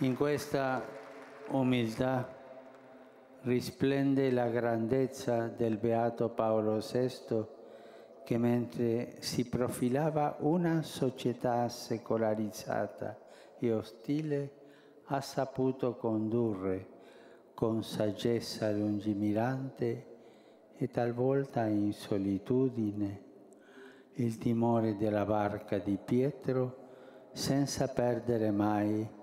In questa umiltà risplende la grandezza del beato Paolo VI che mentre si profilava una società secolarizzata e ostile ha saputo condurre con saggezza lungimirante e talvolta in solitudine il timore della barca di Pietro senza perdere mai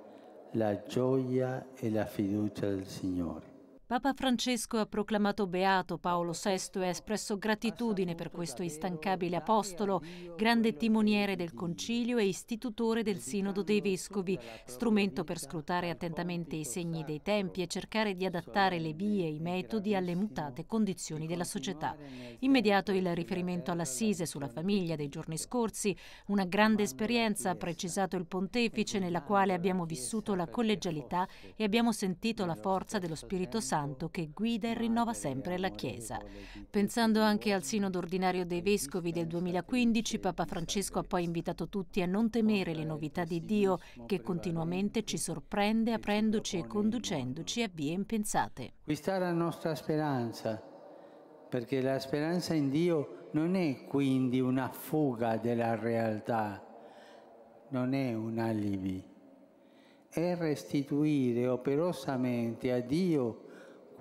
la joya e la fiducia del Señor. Papa Francesco ha proclamato beato Paolo VI e ha espresso gratitudine per questo instancabile apostolo, grande timoniere del Concilio e istitutore del Sinodo dei Vescovi, strumento per scrutare attentamente i segni dei tempi e cercare di adattare le vie e i metodi alle mutate condizioni della società. Immediato il riferimento all'assise sulla famiglia dei giorni scorsi, una grande esperienza, ha precisato il pontefice, nella quale abbiamo vissuto la collegialità e abbiamo sentito la forza dello Spirito Santo santo che guida e rinnova sempre la Chiesa. Pensando anche al Sinodo ordinario dei Vescovi del 2015, Papa Francesco ha poi invitato tutti a non temere le novità di Dio che continuamente ci sorprende aprendoci e conducendoci a vie impensate. Questa è la nostra speranza, perché la speranza in Dio non è quindi una fuga della realtà, non è un alibi, è restituire operosamente a Dio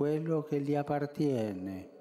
quello che gli appartiene